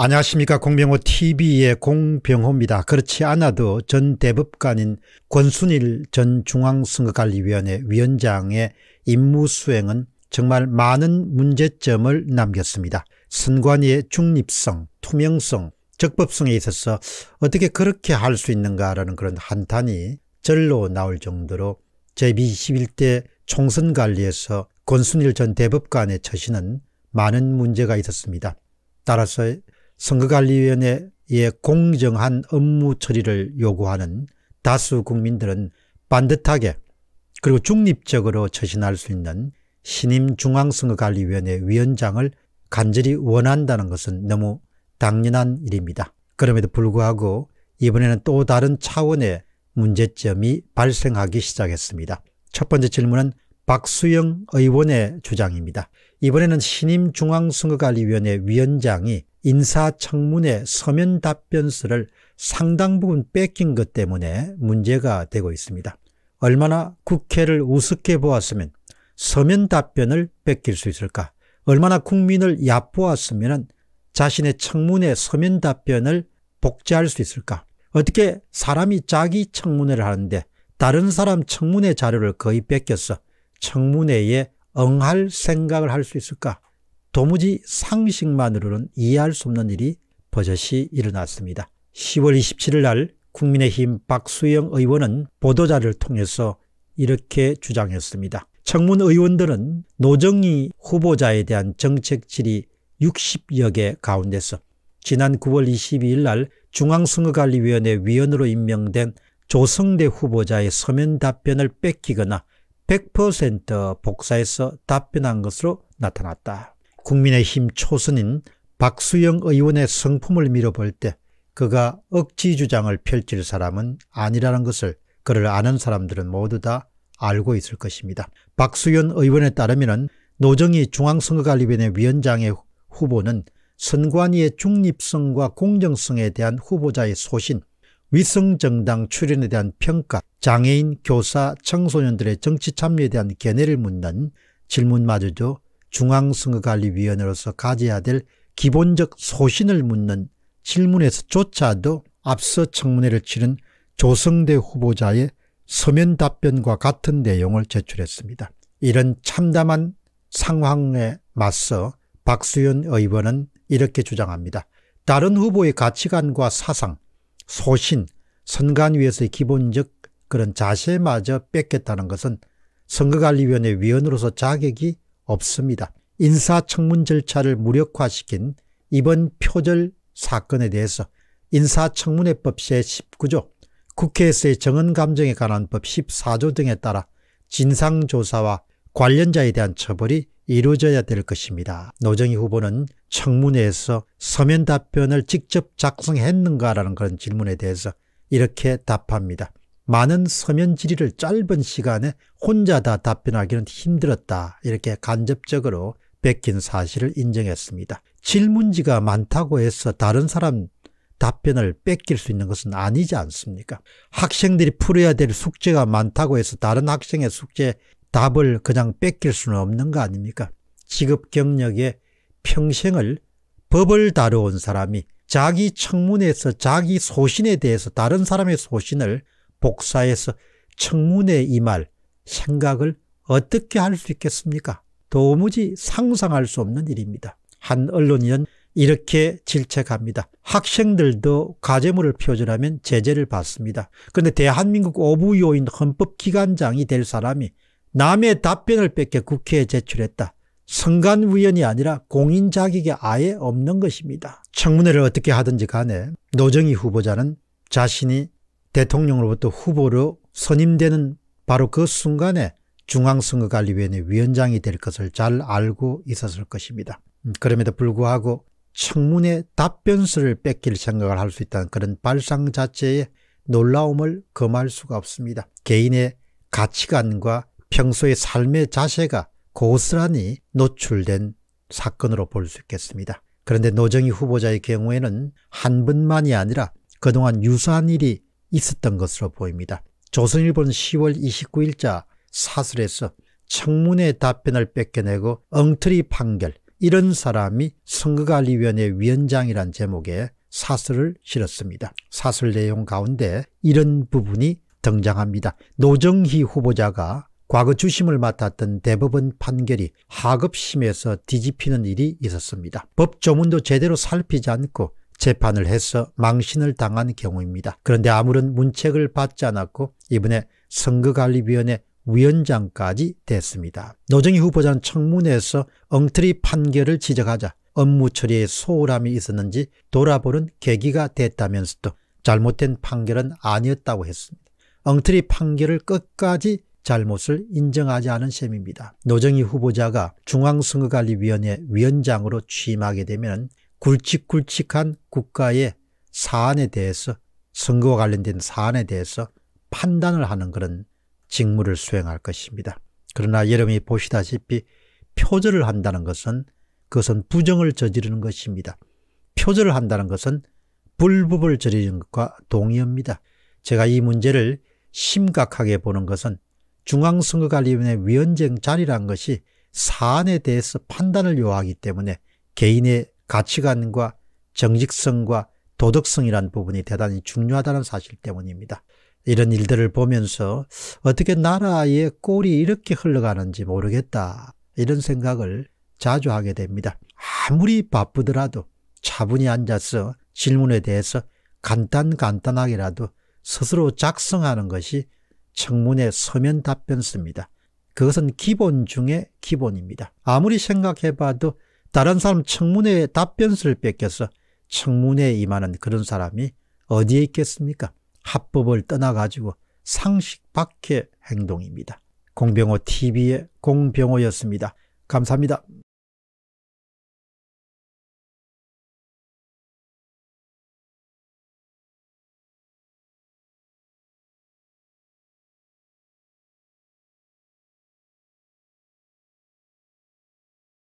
안녕하십니까 공병호 tv의 공병호입니다. 그렇지 않아도 전 대법관인 권순일 전 중앙선거관리위원회 위원장의 임무 수행은 정말 많은 문제점을 남겼습니다. 선관위의 중립성, 투명성, 적법성에 있어서 어떻게 그렇게 할 수 있는가라는 그런 한탄이 절로 나올 정도로 제21대 총선관리에서 권순일 전 대법관의 처신은 많은 문제가 있었습니다. 따라서 선거관리위원회의 공정한 업무 처리를 요구하는 다수 국민들은 반듯하게 그리고 중립적으로 처신할 수 있는 신임 중앙선거관리위원회 위원장을 간절히 원한다는 것은 너무 당연한 일입니다. 그럼에도 불구하고 이번에는 또 다른 차원의 문제점이 발생하기 시작했습니다. 첫 번째 질문은 박수영 의원의 주장입니다. 이번에는 신임 중앙선거관리위원회 위원장이 인사청문회 서면 답변서를 상당 부분 뺏긴 것 때문에 문제가 되고 있습니다. 얼마나 국회를 우습게 보았으면 서면 답변을 뺏길 수 있을까? 얼마나 국민을 얕보았으면 자신의 청문회 서면 답변을 복제할 수 있을까? 어떻게 사람이 자기 청문회를 하는데 다른 사람 청문회 자료를 거의 뺏겼어 청문회에 응할 생각을 할 수 있을까? 도무지 상식만으로는 이해할 수 없는 일이 버젓이 일어났습니다. 10월 27일 날 국민의힘 박수영 의원은 보도자를 통해서 이렇게 주장했습니다. 청문 의원들은 노정희 후보자에 대한 정책 질의 60여 개 가운데서 지난 9월 22일 날 중앙선거관리위원회 위원으로 임명된 조성대 후보자의 서면 답변을 뺏기거나 100% 복사해서 답변한 것으로 나타났다. 국민의힘 초선인 박수영 의원의 성품을 미뤄볼 때 그가 억지 주장을 펼칠 사람은 아니라는 것을 그를 아는 사람들은 모두 다 알고 있을 것입니다. 박수현 의원에 따르면 노정희 중앙선거관리위원회 위원장의 후보는 선관위의 중립성과 공정성에 대한 후보자의 소신 위성정당 출연에 대한 평가, 장애인, 교사, 청소년들의 정치 참여에 대한 견해를 묻는 질문마저도 중앙선거관리위원회로서 가져야 될 기본적 소신을 묻는 질문에서조차도 앞서 청문회를 치른 조성대 후보자의 서면 답변과 같은 내용을 제출했습니다. 이런 참담한 상황에 맞서 박수현 의원은 이렇게 주장합니다. 다른 후보의 가치관과 사상, 소신, 선관 위에서의 기본적 그런 자세마저 뺏겠다는 것은 선거관리위원회 위원으로서 자격이 없습니다. 인사청문 절차를 무력화시킨 이번 표절 사건에 대해서 인사청문회법 제19조, 국회에서의 정언감정에 관한 법 14조 등에 따라 진상조사와 관련자에 대한 처벌이 이루어져야 될 것입니다. 노정희 후보는 청문회에서 서면 답변을 직접 작성했는가라는 그런 질문에 대해서 이렇게 답합니다. 많은 서면 질의를 짧은 시간에 혼자 다 답변하기는 힘들었다. 이렇게 간접적으로 베낀 사실을 인정했습니다. 질문지가 많다고 해서 다른 사람 답변을 뺏길 수 있는 것은 아니지 않습니까? 학생들이 풀어야 될 숙제가 많다고 해서 다른 학생의 숙제 답을 그냥 뺏길 수는 없는 거 아닙니까? 직업 경력에 평생을 법을 다뤄온 사람이 자기 청문회에서 자기 소신에 대해서 다른 사람의 소신을 복사해서 청문회에 말 생각을 어떻게 할 수 있겠습니까? 도무지 상상할 수 없는 일입니다. 한 언론인은 이렇게 질책합니다. 학생들도 과제물을 표절하면 제재를 받습니다. 그런데 대한민국 오부요인 헌법기관장이 될 사람이 남의 답변을 뺏겨 국회에 제출했다. 선관위원이 아니라 공인 자격이 아예 없는 것입니다. 청문회를 어떻게 하든지 간에 노정희 후보자는 자신이 대통령으로부터 후보로 선임되는 바로 그 순간에 중앙선거관리위원회 위원장이 될 것을 잘 알고 있었을 것입니다. 음, 그럼에도 불구하고 청문회 답변서를 뺏길 생각을 할 수 있다는 그런 발상 자체에 놀라움을 금할 수가 없습니다. 개인의 가치관과 평소의 삶의 자세가 고스란히 노출된 사건으로 볼 수 있겠습니다. 그런데 노정희 후보자의 경우에는 한 번만이 아니라 그동안 유사한 일이 있었던 것으로 보입니다. 조선일보는 10월 29일자 사설에서 청문회 답변을 뺏겨내고 엉터리 판결 이런 사람이 선거관리위원회 위원장이란 제목의 사설을 실었습니다. 사설 내용 가운데 이런 부분이 등장합니다. 노정희 후보자가 과거 주심을 맡았던 대법원 판결이 하급심에서 뒤집히는 일이 있었습니다. 법 조문도 제대로 살피지 않고 재판을 해서 망신을 당한 경우입니다. 그런데 아무런 문책을 받지 않았고 이번에 선거관리위원회 위원장까지 됐습니다. 노정희 후보자는 청문회에서 엉터리 판결을 지적하자 업무 처리에 소홀함이 있었는지 돌아보는 계기가 됐다면서도 잘못된 판결은 아니었다고 했습니다. 엉터리 판결을 끝까지 잘못을 인정하지 않은 셈입니다. 노정희 후보자가 중앙선거관리위원회 위원장으로 취임하게 되면 굵직굵직한 국가의 사안에 대해서 선거와 관련된 사안에 대해서 판단을 하는 그런 직무를 수행할 것입니다. 그러나 여러분이 보시다시피 표절을 한다는 것은 그것은 부정을 저지르는 것입니다. 표절을 한다는 것은 불법을 저지르는 것과 동의합니다. 제가 이 문제를 심각하게 보는 것은 중앙선거관리위원회 위원장 자리란 것이 사안에 대해서 판단을 요하기 때문에 개인의 가치관과 정직성과 도덕성이란 부분이 대단히 중요하다는 사실 때문입니다. 이런 일들을 보면서 어떻게 나라의 꼴이 이렇게 흘러가는지 모르겠다 이런 생각을 자주 하게 됩니다. 아무리 바쁘더라도 차분히 앉아서 질문에 대해서 간단간단하게라도 스스로 작성하는 것이 청문회 서면 답변서입니다. 그것은 기본 중에 기본입니다. 아무리 생각해봐도 다른 사람 청문회 에 답변서를 뺏겨서 청문회에 임하는 그런 사람이 어디에 있겠습니까? 합법을 떠나가지고 상식 밖의 행동입니다. 공병호 TV의 공병호였습니다. 감사합니다.